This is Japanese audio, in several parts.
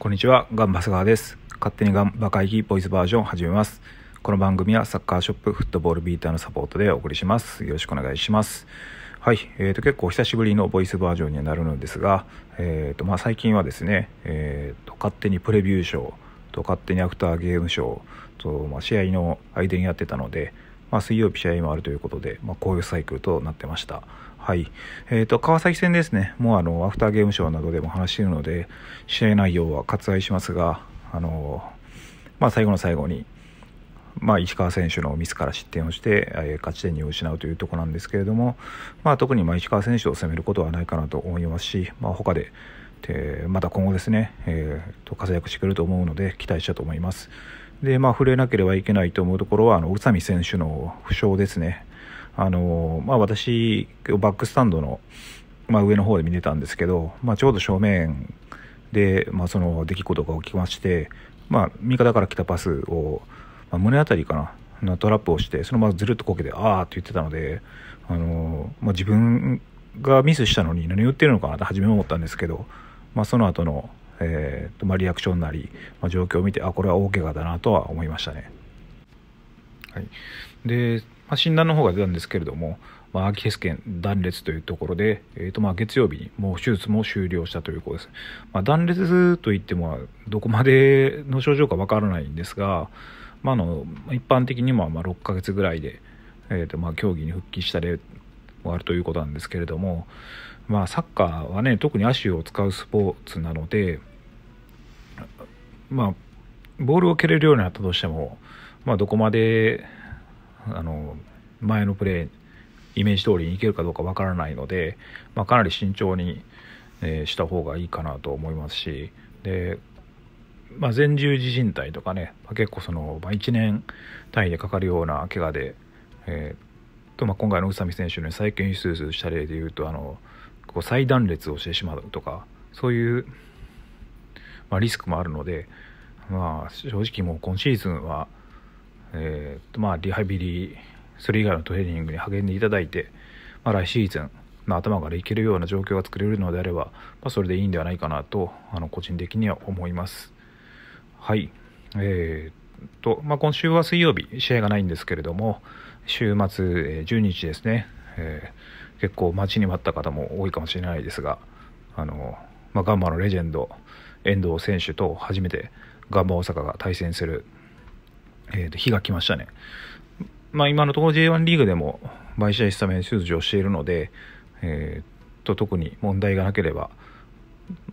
こんにちは、ガンバス川です。勝手にガンバ会議ボイスバージョン始めます。この番組はサッカーショップ、フットボールビーターのサポートでお送りします。よろしくお願いします。はい、えー、と結構久しぶりのボイスバージョンにはなるのですが、えーとまあ、最近はですね、えーと、勝手にプレビュー賞と勝手にアフターゲーム賞と、まあ、試合の間にやってたので、まあ、水曜日試合もあるということで、まあ、こういうサイクルとなってました。はい。えっ、ー、と、川崎戦ですね。もうあの、アフターゲームショーなどでも話しているので、試合内容は割愛しますが、あの、まあ、最後の最後に、まあ、石川選手のミスから失点をして、えー、勝ち点に失うというところなんですけれども、まあ、特にま石川選手を攻めることはないかなと思いますし、まあ、他で、えまた今後ですね、えー、と活躍してくれると思うので期待したと思います。で、まあ、触れなければいけないと思うところは、あの宇佐美選手の負傷ですね。あのまあ、私、バックスタンドの、まあ、上の方で見てたんですけど、まあ、ちょうど正面で、まあ、その出来事が起きまして、まあ、味方から来たパスを、まあ、胸辺りかな、トラップをして、そのままずるっとこけて、あーって言ってたので、あのまあ、自分がミスしたのに何を言ってるのかなって初め思ったんですけど、まあ、その後のえーとまあ、リアクションなり、まあ、状況を見てあこれは大怪我だなとは思いましたね。はい、で、まあ、診断の方が出たんですけれども、まあ、アキレス腱断裂というところで、えーとまあ、月曜日にもう手術も終了したということです、まあ、断裂といってもどこまでの症状かわからないんですが、まあ、の一般的にもま6ヶ月ぐらいで、えーとま競技に復帰した例もあるということなんですけれども、まあ、サッカーはね特に足を使うスポーツなので、まあ、ボールを蹴れるようになったとしても、まあ、どこまであの前のプレーイメージ通りにいけるかどうかわからないので、まあ、かなり慎重に、えー、した方がいいかなと思いますしで、まあ、前十字靭帯とかね、まあ、結構その、まあ、1年単位でかかるような怪我で、えーとまあ、今回の宇佐美選手の再建手術した例でいうとあのこう再断裂をしてしまうとかそういうまあ、リスクもあるので、まあ、正直もう今シーズンは、えーとまあ、リハビリそれ以外のトレーニングに励んでいただいて、まあ、来シーズン、まあ、頭からいけるような状況が作れるのであれば、まあ、それでいいんではないかなとあの個人的には思います。はいえーとまあ、今週は水曜日試合がないんですけれども週末12日ですね、えー、結構待ちに待った方も多いかもしれないですがあの、まガンマのレジェンド遠藤選手と初めてガンバ大阪が対戦する、えー、と日が来ましたね。まあ、今のところ J1 リーグでも毎試合スタメン出場しているので、えー、と特に問題がなければ、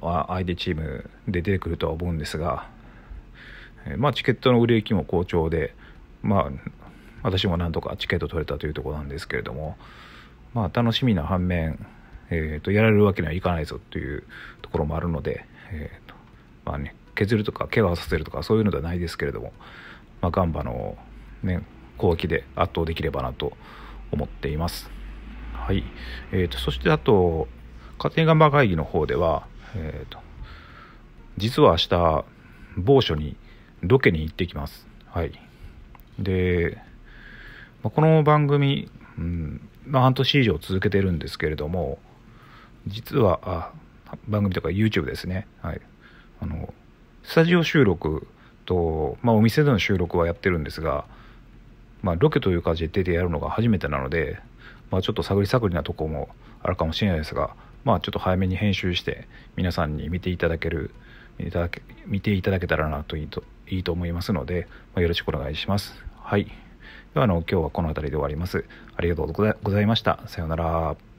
まあ、相手チームで出てくるとは思うんですが、えー、まあ、チケットの売れ行きも好調で、まあ、私もなんとかチケット取れたというところなんですけれども、まあ、楽しみな反面、えーと、やられるわけにはいかないぞというところもあるので、えーとまあね、削るとか怪我をさせるとかそういうのではないですけれども、まあ、ガンバの、ね、後期で圧倒できればなと思っています。はいえーと、そしてあと家庭ガンバ会議の方では、えーと、と実は明日某所にロケに行ってきます。はい、で、まあ、この番組、うんまあ、半年以上続けてるんですけれども実はあ番組とか YouTube ですね、はい、あのスタジオ収録と、まあ、お店での収録はやってるんですが、まあ、ロケという感じで出てやるのが初めてなので、まあ、ちょっと探り探りなとこもあるかもしれないですが、まあ、ちょっと早めに編集して皆さんに見ていただけるいただけ見ていただけたらなといいといいと思いますので、まあ、よろしくお願いします。はい。ではあの今日はこの辺りで終わります。ありがとうございました。さようなら。